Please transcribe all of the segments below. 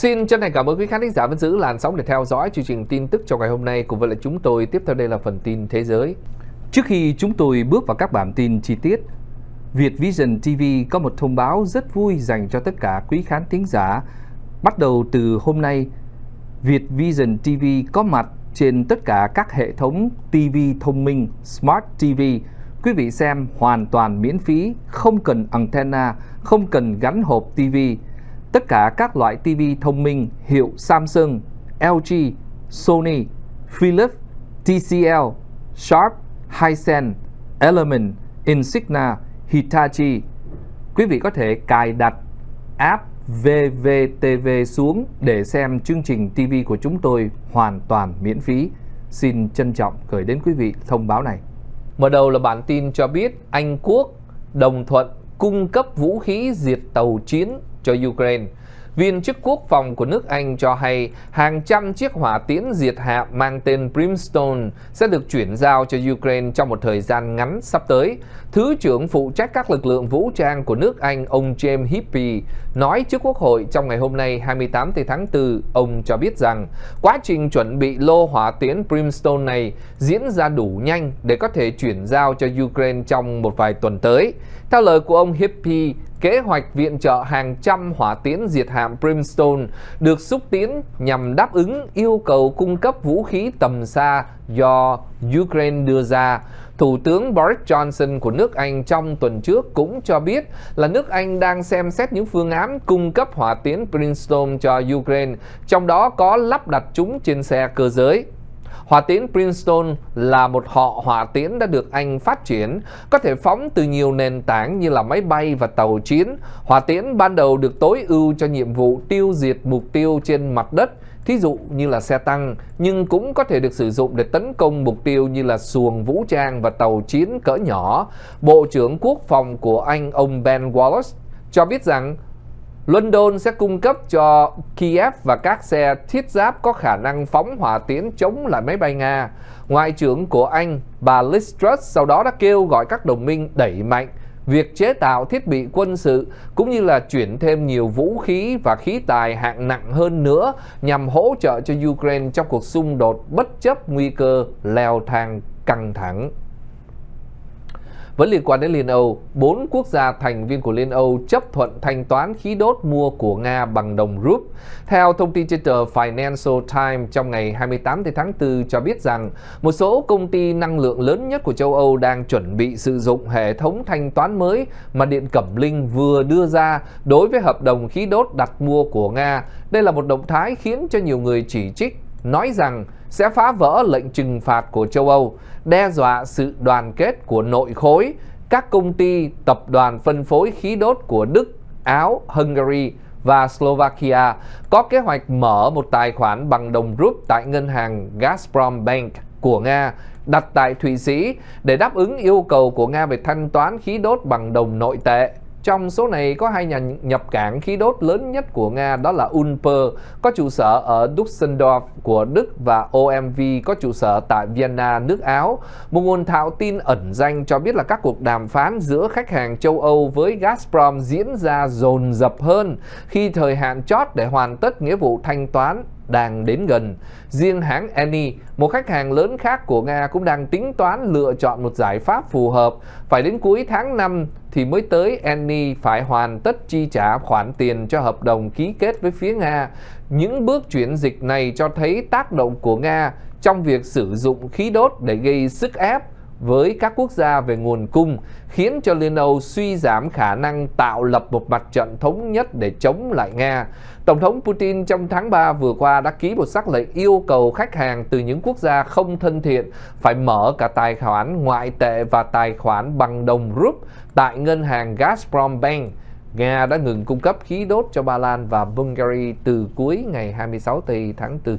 Xin chân thành cảm ơn quý khán thính giả vẫn giữ làn sóng để theo dõi chương trình tin tức trong ngày hôm nay cùng với lại chúng tôi. Tiếp theo đây là phần tin thế giới. Trước khi chúng tôi bước vào các bản tin chi tiết, Việt Vision TV có một thông báo rất vui dành cho tất cả quý khán thính giả. Bắt đầu từ hôm nay, Việt Vision TV có mặt trên tất cả các hệ thống TV thông minh Smart TV. Quý vị xem hoàn toàn miễn phí, không cần antenna, không cần gắn hộp TV tất cả các loại TV thông minh hiệu Samsung, LG, Sony, Philips, TCL, Sharp, Hisense, Element, Insignia, Hitachi. Quý vị có thể cài đặt app VVTV xuống để xem chương trình TV của chúng tôi hoàn toàn miễn phí. Xin trân trọng gửi đến quý vị thông báo này. Mở đầu là bản tin cho biết Anh Quốc đồng thuận cung cấp vũ khí diệt tàu chiến cho Ukraine. Viên chức quốc phòng của nước Anh cho hay hàng trăm chiếc hỏa tiễn diệt hạ mang tên Brimstone sẽ được chuyển giao cho Ukraine trong một thời gian ngắn sắp tới. Thứ trưởng phụ trách các lực lượng vũ trang của nước Anh ông James Hippie nói trước Quốc hội trong ngày hôm nay 28 tháng 4, ông cho biết rằng quá trình chuẩn bị lô hỏa tiễn Brimstone này diễn ra đủ nhanh để có thể chuyển giao cho Ukraine trong một vài tuần tới. Theo lời của ông Hippie, kế hoạch viện trợ hàng trăm hỏa tiễn diệt hạm Brimstone được xúc tiến nhằm đáp ứng yêu cầu cung cấp vũ khí tầm xa do Ukraine đưa ra. Thủ tướng Boris Johnson của nước Anh trong tuần trước cũng cho biết là nước Anh đang xem xét những phương án cung cấp hỏa tiễn Brimstone cho Ukraine, trong đó có lắp đặt chúng trên xe cơ giới. Hỏa tiễn Princeton là một họ hỏa tiễn đã được Anh phát triển, có thể phóng từ nhiều nền tảng như là máy bay và tàu chiến. Hỏa tiễn ban đầu được tối ưu cho nhiệm vụ tiêu diệt mục tiêu trên mặt đất, thí dụ như là xe tăng, nhưng cũng có thể được sử dụng để tấn công mục tiêu như là xuồng vũ trang và tàu chiến cỡ nhỏ. Bộ trưởng Quốc phòng của Anh ông Ben Wallace cho biết rằng London sẽ cung cấp cho Kiev và các xe thiết giáp có khả năng phóng hỏa tiễn chống lại máy bay Nga. Ngoại trưởng của Anh, bà Liz Truss sau đó đã kêu gọi các đồng minh đẩy mạnh việc chế tạo thiết bị quân sự cũng như là chuyển thêm nhiều vũ khí và khí tài hạng nặng hơn nữa nhằm hỗ trợ cho Ukraine trong cuộc xung đột bất chấp nguy cơ leo thang căng thẳng. Vẫn liên quan đến Liên Âu, bốn quốc gia thành viên của Liên Âu chấp thuận thanh toán khí đốt mua của Nga bằng đồng rúp. Theo thông tin trên tờ Financial Times trong ngày 28 tháng 4 cho biết rằng một số công ty năng lượng lớn nhất của châu Âu đang chuẩn bị sử dụng hệ thống thanh toán mới mà Điện Cẩm Linh vừa đưa ra đối với hợp đồng khí đốt đặt mua của Nga. Đây là một động thái khiến cho nhiều người chỉ trích nói rằng sẽ phá vỡ lệnh trừng phạt của châu Âu, đe dọa sự đoàn kết của nội khối, các công ty tập đoàn phân phối khí đốt của Đức, Áo, Hungary và Slovakia có kế hoạch mở một tài khoản bằng đồng rúp tại ngân hàng Gazprom Bank của Nga đặt tại Thụy Sĩ để đáp ứng yêu cầu của Nga về thanh toán khí đốt bằng đồng nội tệ. Trong số này có hai nhà nhập cảng khí đốt lớn nhất của Nga đó là Unper có trụ sở ở Dusseldorf của Đức và OMV có trụ sở tại Vienna, nước Áo. Một nguồn thạo tin ẩn danh cho biết là các cuộc đàm phán giữa khách hàng châu Âu với Gazprom diễn ra dồn dập hơn khi thời hạn chót để hoàn tất nghĩa vụ thanh toán đang đến gần. Riêng hãng Eni, một khách hàng lớn khác của Nga cũng đang tính toán lựa chọn một giải pháp phù hợp. Phải đến cuối tháng 5, thì mới tới Annie phải hoàn tất chi trả khoản tiền cho hợp đồng ký kết với phía Nga. Những bước chuyển dịch này cho thấy tác động của Nga trong việc sử dụng khí đốt để gây sức ép với các quốc gia về nguồn cung, khiến cho Liên Âu suy giảm khả năng tạo lập một mặt trận thống nhất để chống lại Nga. Tổng thống Putin trong tháng 3 vừa qua đã ký một sắc lệnh yêu cầu khách hàng từ những quốc gia không thân thiện phải mở cả tài khoản ngoại tệ và tài khoản bằng đồng rúp tại ngân hàng Gazprom Bank. Nga đã ngừng cung cấp khí đốt cho Ba Lan và Bulgaria từ cuối ngày 26 tháng 4.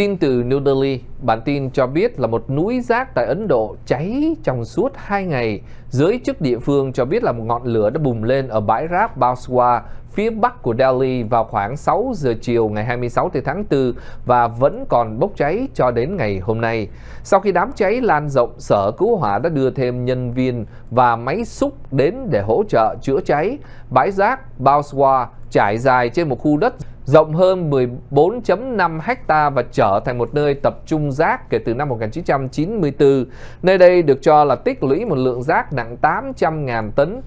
Tin từ New Delhi, bản tin cho biết là một núi rác tại Ấn Độ cháy trong suốt 2 ngày. Giới chức địa phương cho biết là một ngọn lửa đã bùng lên ở bãi rác Bauswa, phía bắc của Delhi vào khoảng 6 giờ chiều ngày 26 tháng 4 và vẫn còn bốc cháy cho đến ngày hôm nay. Sau khi đám cháy lan rộng, Sở Cứu hỏa đã đưa thêm nhân viên và máy xúc đến để hỗ trợ chữa cháy. Bãi rác Bauswa trải dài trên một khu đất rộng hơn 14.5 hecta và trở thành một nơi tập trung rác kể từ năm 1994. Nơi đây được cho là tích lũy một lượng rác nặng 800.000 tấn.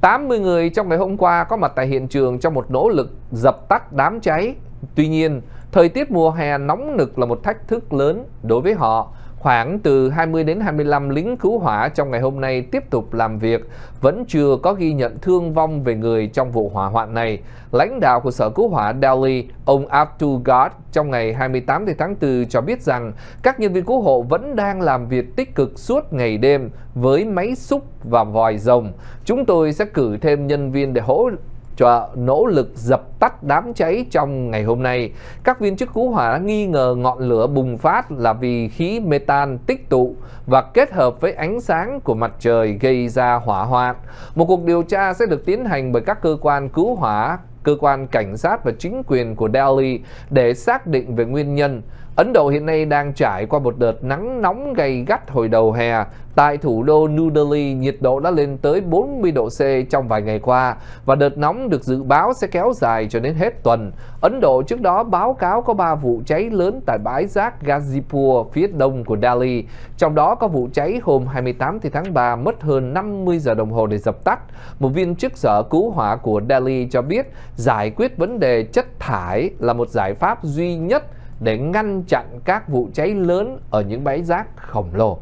80 người trong ngày hôm qua có mặt tại hiện trường trong một nỗ lực dập tắt đám cháy. Tuy nhiên, Thời tiết mùa hè nóng nực là một thách thức lớn đối với họ. Khoảng từ 20 đến 25 lính cứu hỏa trong ngày hôm nay tiếp tục làm việc, vẫn chưa có ghi nhận thương vong về người trong vụ hỏa hoạn này. Lãnh đạo của Sở Cứu hỏa Delhi, ông Abdul God, trong ngày 28 tháng 4 cho biết rằng các nhân viên cứu hộ vẫn đang làm việc tích cực suốt ngày đêm với máy xúc và vòi rồng. Chúng tôi sẽ cử thêm nhân viên để hỗ cho nỗ lực dập tắt đám cháy trong ngày hôm nay. Các viên chức cứu hỏa nghi ngờ ngọn lửa bùng phát là vì khí metan tích tụ và kết hợp với ánh sáng của mặt trời gây ra hỏa hoạn. Một cuộc điều tra sẽ được tiến hành bởi các cơ quan cứu hỏa, cơ quan cảnh sát và chính quyền của Delhi để xác định về nguyên nhân. Ấn Độ hiện nay đang trải qua một đợt nắng nóng gay gắt hồi đầu hè. Tại thủ đô New Delhi, nhiệt độ đã lên tới 40 độ C trong vài ngày qua và đợt nóng được dự báo sẽ kéo dài cho đến hết tuần. Ấn Độ trước đó báo cáo có 3 vụ cháy lớn tại bãi rác Ghazipur phía đông của Delhi. Trong đó có vụ cháy hôm 28 tháng 3 mất hơn 50 giờ đồng hồ để dập tắt. Một viên chức sở cứu hỏa của Delhi cho biết giải quyết vấn đề chất thải là một giải pháp duy nhất để ngăn chặn các vụ cháy lớn ở những bãi rác khổng lồ.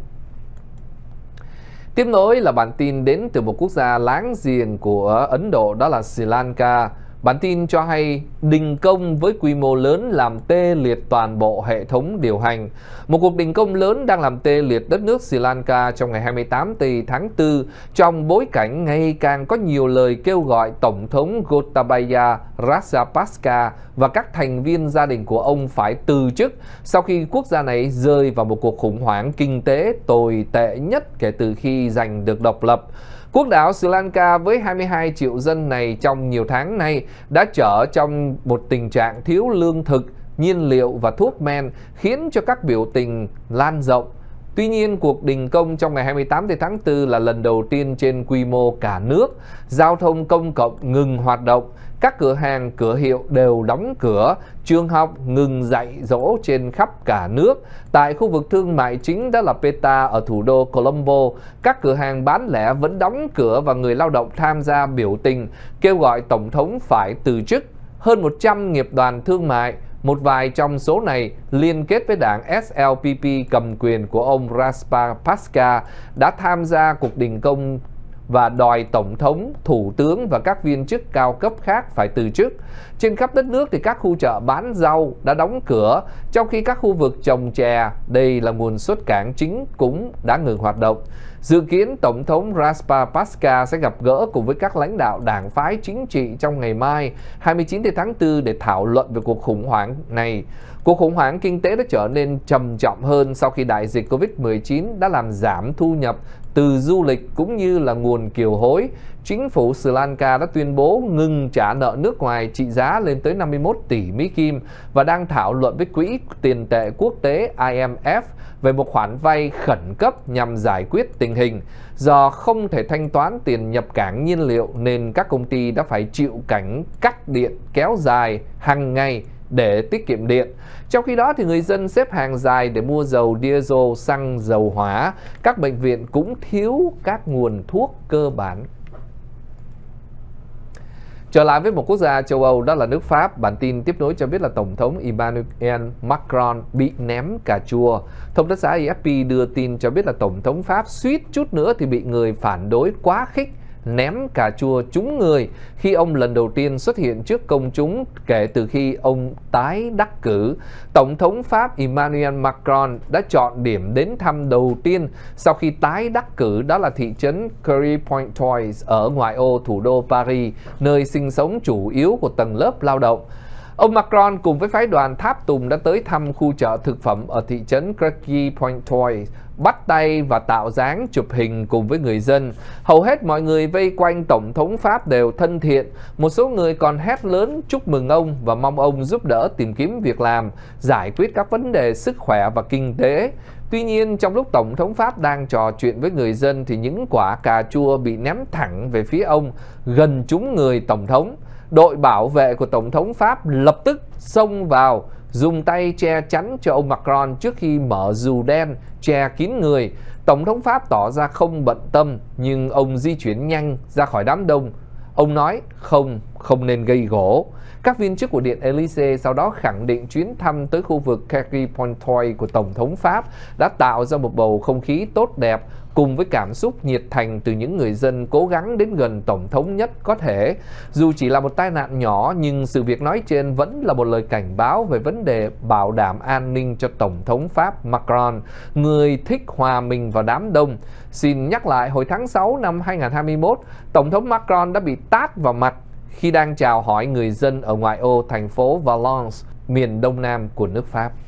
Tiếp nối là bản tin đến từ một quốc gia láng giềng của Ấn Độ đó là Sri Lanka. Bản tin cho hay đình công với quy mô lớn làm tê liệt toàn bộ hệ thống điều hành. Một cuộc đình công lớn đang làm tê liệt đất nước Sri Lanka trong ngày 28 tì tháng 4 trong bối cảnh ngày càng có nhiều lời kêu gọi Tổng thống Gotabaya Rajapaksa và các thành viên gia đình của ông phải từ chức sau khi quốc gia này rơi vào một cuộc khủng hoảng kinh tế tồi tệ nhất kể từ khi giành được độc lập. Quốc đảo Sri Lanka với 22 triệu dân này trong nhiều tháng nay đã trở trong một tình trạng thiếu lương thực, nhiên liệu và thuốc men khiến cho các biểu tình lan rộng Tuy nhiên, cuộc đình công trong ngày 28 tháng 4 là lần đầu tiên trên quy mô cả nước. Giao thông công cộng ngừng hoạt động, các cửa hàng, cửa hiệu đều đóng cửa, trường học ngừng dạy dỗ trên khắp cả nước. Tại khu vực thương mại chính đó là PETA ở thủ đô Colombo, các cửa hàng bán lẻ vẫn đóng cửa và người lao động tham gia biểu tình, kêu gọi Tổng thống phải từ chức hơn 100 nghiệp đoàn thương mại một vài trong số này liên kết với đảng SLPP cầm quyền của ông Raspa Pasca đã tham gia cuộc đình công và đòi tổng thống, thủ tướng và các viên chức cao cấp khác phải từ chức. Trên khắp đất nước thì các khu chợ bán rau đã đóng cửa, trong khi các khu vực trồng chè, đây là nguồn xuất cảng chính cũng đã ngừng hoạt động. Dự kiến Tổng thống Raspa Pasca sẽ gặp gỡ cùng với các lãnh đạo đảng phái chính trị trong ngày mai 29 tháng 4 để thảo luận về cuộc khủng hoảng này. Cuộc khủng hoảng kinh tế đã trở nên trầm trọng hơn sau khi đại dịch Covid-19 đã làm giảm thu nhập từ du lịch cũng như là nguồn kiều hối, chính phủ Sri Lanka đã tuyên bố ngừng trả nợ nước ngoài trị giá lên tới 51 tỷ Mỹ Kim và đang thảo luận với Quỹ tiền tệ quốc tế IMF về một khoản vay khẩn cấp nhằm giải quyết tình hình. Do không thể thanh toán tiền nhập cảng nhiên liệu nên các công ty đã phải chịu cảnh cắt điện kéo dài hàng ngày để tiết kiệm điện. Trong khi đó thì người dân xếp hàng dài để mua dầu diesel, xăng, dầu hóa. Các bệnh viện cũng thiếu các nguồn thuốc cơ bản Trở lại với một quốc gia châu Âu đó là nước Pháp, bản tin tiếp nối cho biết là Tổng thống Emmanuel Macron bị ném cà chua. Thông tấn xã AFP đưa tin cho biết là Tổng thống Pháp suýt chút nữa thì bị người phản đối quá khích ném cà chua trúng người khi ông lần đầu tiên xuất hiện trước công chúng kể từ khi ông tái đắc cử. Tổng thống Pháp Emmanuel Macron đã chọn điểm đến thăm đầu tiên sau khi tái đắc cử đó là thị trấn Curry Point Toys ở ngoại ô thủ đô Paris, nơi sinh sống chủ yếu của tầng lớp lao động. Ông Macron cùng với phái đoàn tháp tùng đã tới thăm khu chợ thực phẩm ở thị trấn Craigie Point Toy, bắt tay và tạo dáng chụp hình cùng với người dân. Hầu hết mọi người vây quanh Tổng thống Pháp đều thân thiện, một số người còn hét lớn chúc mừng ông và mong ông giúp đỡ tìm kiếm việc làm, giải quyết các vấn đề sức khỏe và kinh tế. Tuy nhiên, trong lúc Tổng thống Pháp đang trò chuyện với người dân thì những quả cà chua bị ném thẳng về phía ông, gần trúng người Tổng thống đội bảo vệ của Tổng thống Pháp lập tức xông vào dùng tay che chắn cho ông Macron trước khi mở dù đen che kín người. Tổng thống Pháp tỏ ra không bận tâm nhưng ông di chuyển nhanh ra khỏi đám đông. Ông nói không, không nên gây gỗ. Các viên chức của Điện Elysee sau đó khẳng định chuyến thăm tới khu vực Carrie Pontoy của Tổng thống Pháp đã tạo ra một bầu không khí tốt đẹp cùng với cảm xúc nhiệt thành từ những người dân cố gắng đến gần Tổng thống nhất có thể. Dù chỉ là một tai nạn nhỏ nhưng sự việc nói trên vẫn là một lời cảnh báo về vấn đề bảo đảm an ninh cho Tổng thống Pháp Macron, người thích hòa mình vào đám đông. Xin nhắc lại, hồi tháng 6 năm 2021, Tổng thống Macron đã bị tát vào mặt khi đang chào hỏi người dân ở ngoại ô thành phố Valence, miền đông nam của nước Pháp.